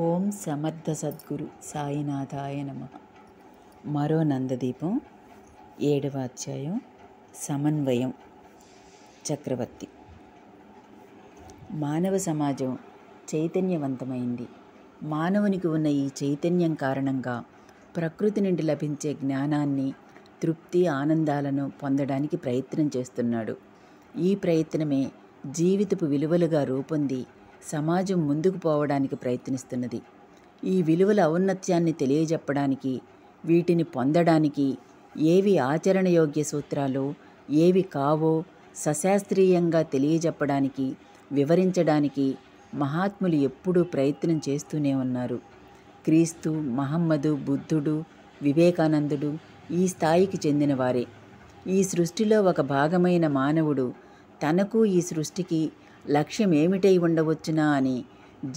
ఓం సమర్థ సద్గురు సాయినాథాయ నమ మరో నందదీపం ఏడవ అధ్యాయం సమన్వయం చక్రవర్తి మానవ సమాజం చైతన్యవంతమైంది మానవునికి ఉన్న ఈ చైతన్యం కారణంగా ప్రకృతి నుండి లభించే జ్ఞానాన్ని తృప్తి ఆనందాలను పొందడానికి ప్రయత్నం చేస్తున్నాడు ఈ ప్రయత్నమే జీవితపు విలువలుగా రూపొంది సమాజం ముందుకు పోవడానికి ప్రయత్నిస్తున్నది ఈ విలువల ఔన్నత్యాన్ని తెలియజెప్పడానికి వీటిని పొందడానికి ఏవి ఆచరణయోగ్య సూత్రాలు ఏవి కావో సశాస్త్రీయంగా తెలియజెప్పడానికి వివరించడానికి మహాత్ములు ఎప్పుడూ ప్రయత్నం చేస్తూనే ఉన్నారు క్రీస్తు మహమ్మదు బుద్ధుడు వివేకానందుడు ఈ స్థాయికి చెందినవారే ఈ సృష్టిలో ఒక భాగమైన మానవుడు తనకు ఈ సృష్టికి లక్ష్యం ఏమిటై ఉండవచ్చునా అని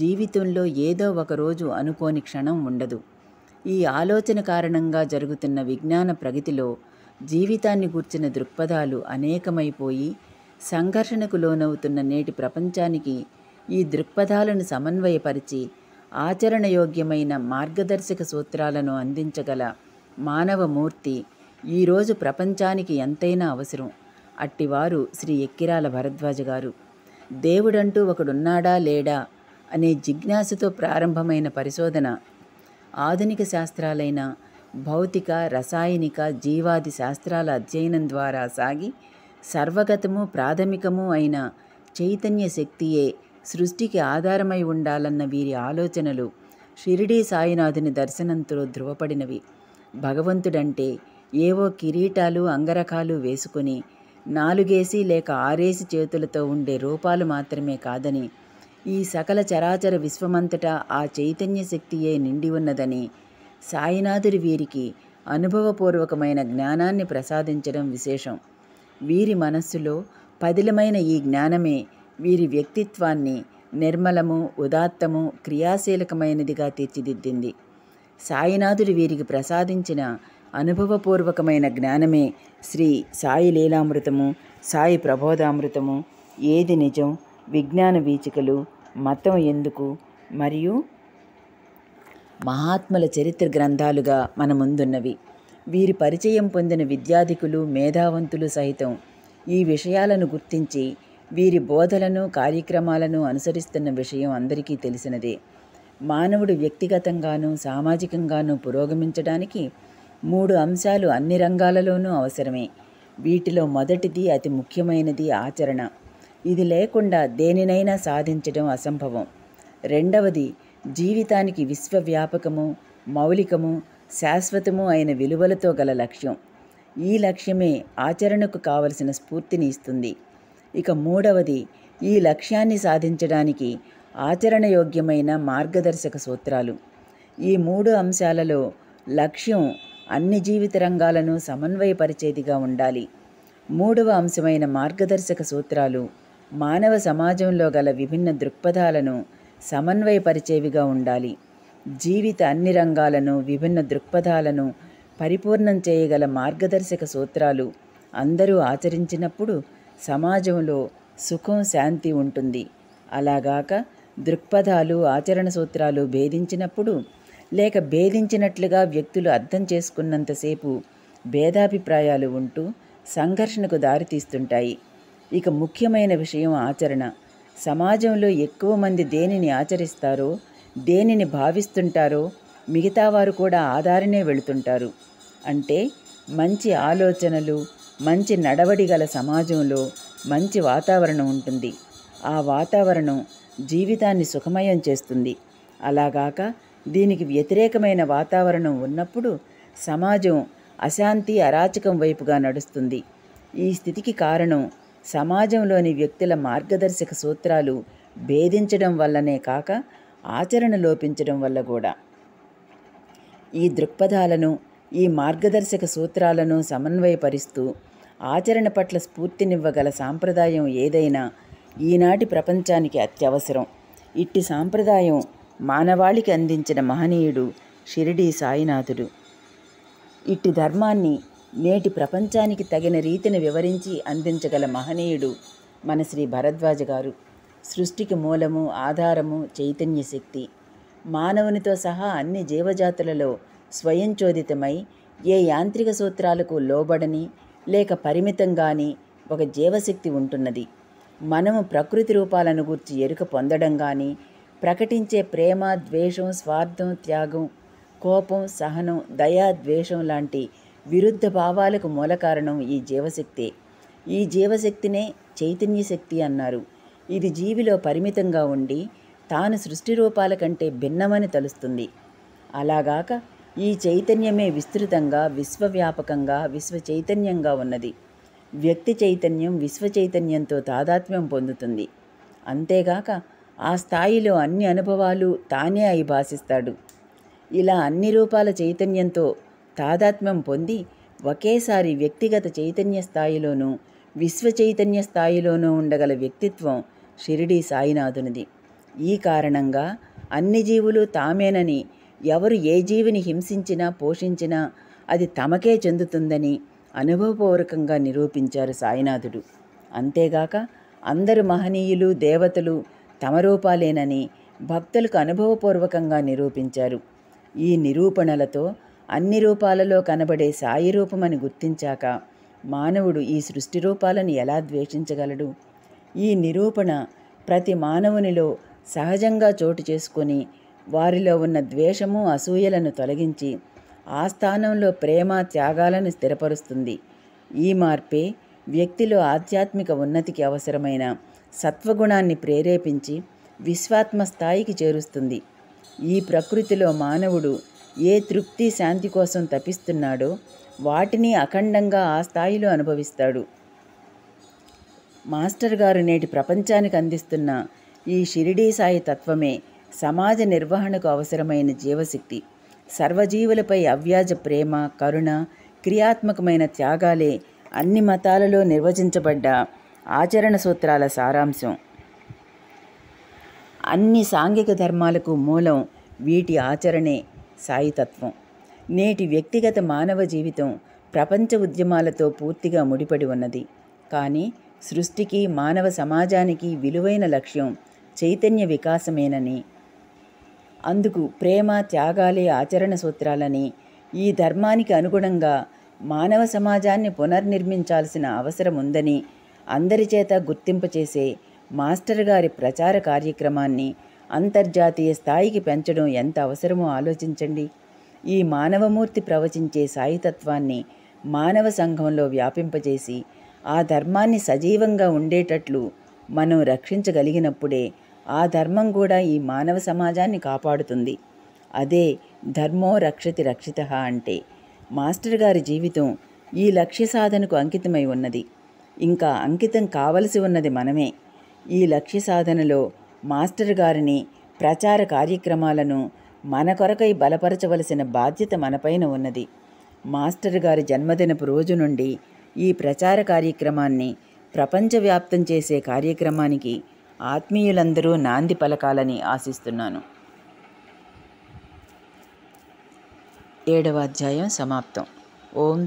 జీవితంలో ఏదో ఒకరోజు అనుకోని క్షణం ఉండదు ఈ ఆలోచన కారణంగా జరుగుతున్న విజ్ఞాన ప్రగతిలో జీవితాన్ని గూర్చిన దృక్పథాలు అనేకమైపోయి సంఘర్షణకు లోనవుతున్న నేటి ప్రపంచానికి ఈ దృక్పథాలను సమన్వయపరిచి ఆచరణయోగ్యమైన మార్గదర్శక సూత్రాలను అందించగల మానవమూర్తి ఈరోజు ప్రపంచానికి ఎంతైనా అవసరం అట్టివారు శ్రీ ఎక్కిరాల భరద్వాజ గారు దేవుడంటూ ఒకడున్నాడా లేడా అనే జిజ్ఞాసతో ప్రారంభమైన పరిశోధన ఆధునిక శాస్త్రాలైన భౌతిక రసాయనిక జీవాది శాస్త్రాల అధ్యయనం ద్వారా సాగి సర్వగతము ప్రాథమికము అయిన చైతన్య శక్తియే సృష్టికి ఆధారమై ఉండాలన్న వీరి ఆలోచనలు షిరిడీ సాయినాథుని దర్శనంతో ధృవపడినవి భగవంతుడంటే ఏవో కిరీటాలు అంగరకాలు వేసుకుని నాలుగేసి లేక ఆరేసి చేతులతో ఉండే రూపాలు మాత్రమే కాదని ఈ సకల చరాచర విశ్వమంతటా ఆ చైతన్య శక్తియే నిండి ఉన్నదని సాయినాథుడి వీరికి అనుభవపూర్వకమైన జ్ఞానాన్ని ప్రసాదించడం విశేషం వీరి మనస్సులో పదిలమైన ఈ జ్ఞానమే వీరి వ్యక్తిత్వాన్ని నిర్మలము ఉదాత్తము క్రియాశీలకమైనదిగా తీర్చిదిద్దింది సాయినాథుడు వీరికి ప్రసాదించిన అనుభవపూర్వకమైన జ్ఞానమే శ్రీ సాయి లీలామృతము సాయి ప్రబోధామృతము ఏది నిజం విజ్ఞాన వీచికలు మతం ఎందుకు మరియు మహాత్ముల చరిత్ర గ్రంథాలుగా మన ముందున్నవి వీరి పరిచయం పొందిన విద్యాధికులు మేధావంతులు సహితం ఈ విషయాలను గుర్తించి వీరి బోధలను కార్యక్రమాలను అనుసరిస్తున్న విషయం అందరికీ తెలిసినదే మానవుడు వ్యక్తిగతంగానూ సామాజికంగానూ పురోగమించడానికి మూడు అంశాలు అన్ని రంగాలలోనూ అవసరమే వీటిలో మొదటిది అతి ముఖ్యమైనది ఆచరణ ఇది లేకుండా దేనినైనా సాధించడం అసంభవం రెండవది జీవితానికి విశ్వవ్యాపకము మౌలికము శాశ్వతము అయిన విలువలతో గల లక్ష్యం ఈ లక్ష్యమే ఆచరణకు కావలసిన స్ఫూర్తిని ఇస్తుంది ఇక మూడవది ఈ లక్ష్యాన్ని సాధించడానికి ఆచరణయోగ్యమైన మార్గదర్శక సూత్రాలు ఈ మూడు అంశాలలో లక్ష్యం అన్ని జీవిత రంగాలను సమన్వయపరిచేదిగా ఉండాలి మూడవ అంశమైన మార్గదర్శక సూత్రాలు మానవ సమాజంలో గల విభిన్న దృక్పథాలను సమన్వయపరిచేవిగా ఉండాలి జీవిత అన్ని రంగాలను విభిన్న దృక్పథాలను పరిపూర్ణం చేయగల మార్గదర్శక సూత్రాలు అందరూ ఆచరించినప్పుడు సమాజంలో సుఖం శాంతి ఉంటుంది అలాగాక దృక్పథాలు ఆచరణ సూత్రాలు భేదించినప్పుడు లేక భేదించినట్లుగా వ్యక్తులు అర్థం చేసుకున్నంతసేపు భేదాభిప్రాయాలు ఉంటూ సంఘర్షణకు దారితీస్తుంటాయి ఇక ముఖ్యమైన విషయం ఆచరణ సమాజంలో ఎక్కువ మంది దేనిని ఆచరిస్తారో దేనిని భావిస్తుంటారో మిగతా వారు కూడా ఆధారనే వెళుతుంటారు అంటే మంచి ఆలోచనలు మంచి నడవడి గల సమాజంలో మంచి వాతావరణం ఉంటుంది ఆ వాతావరణం జీవితాన్ని సుఖమయం చేస్తుంది అలాగాక దీనికి వ్యతిరేకమైన వాతావరణం ఉన్నప్పుడు సమాజం అశాంతి అరాచకం వైపుగా నడుస్తుంది ఈ స్థితికి కారణం సమాజంలోని వ్యక్తుల మార్గదర్శక సూత్రాలు భేదించడం వల్లనే కాక ఆచరణ లోపించడం వల్ల కూడా ఈ దృక్పథాలను ఈ మార్గదర్శక సూత్రాలను సమన్వయపరుస్తూ ఆచరణ పట్ల స్ఫూర్తినివ్వగల సాంప్రదాయం ఏదైనా ఈనాటి ప్రపంచానికి అత్యవసరం ఇట్టి సాంప్రదాయం మానవాళికి అందించిన మహనీయుడు షిరిడీ సాయినాథుడు ఇట్టి ధర్మాన్ని నేటి ప్రపంచానికి తగిన రీతిని వివరించి అందించగల మహనీయుడు మన శ్రీ భరద్వాజ గారు సృష్టికి మూలము ఆధారము చైతన్య శక్తి మానవునితో సహా అన్ని జీవజాతులలో స్వయంచోదితమై ఏ యాంత్రిక సూత్రాలకు లోబడని లేక పరిమితంగాని ఒక జీవశక్తి ఉంటున్నది మనము ప్రకృతి రూపాలను గూర్చి ఎరుక పొందడం కానీ ప్రకటించే ప్రేమ ద్వేషం స్వార్థం త్యాగం కోపం సహనం దయా ద్వేషం లాంటి విరుద్ధ భావాలకు మూల కారణం ఈ జీవశక్తే ఈ జీవశక్తినే చైతన్య శక్తి అన్నారు ఇది జీవిలో పరిమితంగా ఉండి తాను సృష్టి రూపాల కంటే భిన్నమని తలుస్తుంది అలాగాక ఈ చైతన్యమే విస్తృతంగా విశ్వవ్యాపకంగా విశ్వ చైతన్యంగా ఉన్నది వ్యక్తి చైతన్యం విశ్వ చైతన్యంతో తాదాత్మ్యం పొందుతుంది అంతేగాక ఆ స్థాయిలో అన్ని అనుభవాలు తానే అయి భాషిస్తాడు ఇలా అన్ని రూపాల చైతన్యంతో తాదాత్మ్యం పొంది ఒకేసారి వ్యక్తిగత చైతన్య స్థాయిలోనూ విశ్వ చైతన్య స్థాయిలోనూ ఉండగల వ్యక్తిత్వం షిరిడీ సాయినాథునిది ఈ కారణంగా అన్ని జీవులు తామేనని ఎవరు ఏ జీవిని హింసించినా పోషించినా అది తమకే చెందుతుందని అనుభవపూర్వకంగా నిరూపించారు సాయినాథుడు అంతేగాక అందరు మహనీయులు దేవతలు తమ రూపాలేనని భక్తులకు అనుభవపూర్వకంగా నిరూపించారు ఈ నిరూపణలతో అన్ని రూపాలలో కనబడే సాయి రూపమని గుర్తించాక మానవుడు ఈ సృష్టి రూపాలను ఎలా ద్వేషించగలడు ఈ నిరూపణ ప్రతి మానవునిలో సహజంగా చోటు చేసుకొని వారిలో ఉన్న ద్వేషము అసూయలను తొలగించి ఆ స్థానంలో ప్రేమ త్యాగాలను స్థిరపరుస్తుంది ఈ మార్పే వ్యక్తిలో ఆధ్యాత్మిక ఉన్నతికి అవసరమైన సత్వగుణాన్ని ప్రేరేపించి విశ్వాత్మ స్థాయికి చేరుస్తుంది ఈ ప్రకృతిలో మానవుడు ఏ తృప్తి శాంతి కోసం తపిస్తున్నాడో వాటిని అఖండంగా ఆ స్థాయిలో అనుభవిస్తాడు మాస్టర్ గారు నేటి ప్రపంచానికి అందిస్తున్న ఈ షిరిడీ సాయి తత్వమే సమాజ నిర్వహణకు అవసరమైన జీవశక్తి సర్వజీవులపై అవ్యాజ ప్రేమ కరుణ క్రియాత్మకమైన త్యాగాలే అన్ని మతాలలో నిర్వచించబడ్డ ఆచరణ సూత్రాల సారాంశం అన్ని సాంఘిక ధర్మాలకు మూలం వీటి ఆచరణే సాయితత్వం నేటి వ్యక్తిగత మానవ జీవితం ప్రపంచ ఉద్యమాలతో పూర్తిగా ముడిపడి ఉన్నది కానీ సృష్టికి మానవ సమాజానికి విలువైన లక్ష్యం చైతన్య వికాసమేనని అందుకు ప్రేమ త్యాగాలే ఆచరణ సూత్రాలని ఈ ధర్మానికి అనుగుణంగా మానవ సమాజాన్ని పునర్నిర్మించాల్సిన అవసరం ఉందని అందరి చేత గుర్తింపు చేసే మాస్టర్ గారి ప్రచార కార్యక్రమాన్ని అంతర్జాతీయ స్థాయికి పెంచడం ఎంత అవసరమో ఆలోచించండి ఈ మానవమూర్తి ప్రవచించే సాయితత్వాన్ని మానవ సంఘంలో వ్యాపింపజేసి ఆ ధర్మాన్ని సజీవంగా ఉండేటట్లు మనం రక్షించగలిగినప్పుడే ఆ ధర్మం కూడా ఈ మానవ సమాజాన్ని కాపాడుతుంది అదే ధర్మో రక్షతి రక్షిత అంటే మాస్టర్ గారి జీవితం ఈ లక్ష్య సాధనకు అంకితమై ఉన్నది ఇంకా అంకితం కావలసి ఉన్నది మనమే ఈ లక్ష్య సాధనలో మాస్టర్ గారిని ప్రచార కార్యక్రమాలను మన కొరకై బలపరచవలసిన బాధ్యత మనపైన ఉన్నది మాస్టర్ గారి జన్మదినపు రోజు నుండి ఈ ప్రచార కార్యక్రమాన్ని ప్రపంచవ్యాప్తం చేసే కార్యక్రమానికి ఆత్మీయులందరూ నాంది పలకాలని ఆశిస్తున్నాను ఏడవ అధ్యాయం సమాప్తం ఓం